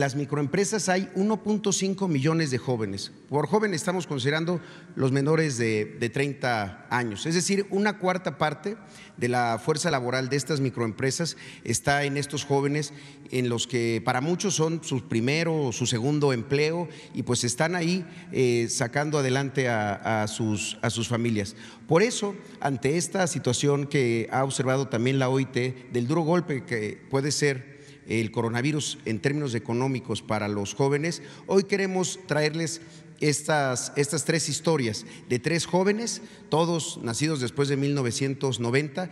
las microempresas hay 1.5 millones de jóvenes. Por joven estamos considerando los menores de, 30 años. Es decir, una cuarta parte de la fuerza laboral de estas microempresas está en estos jóvenes, en los que para muchos son su primero o su segundo empleo y pues están ahí eh, sacando adelante a sus familias. Por eso, ante esta situación que ha observado también la OIT, del duro golpe que puede ser el coronavirus en términos económicos para los jóvenes, hoy queremos traerles estas, estas tres historias de tres jóvenes, todos nacidos después de 1990.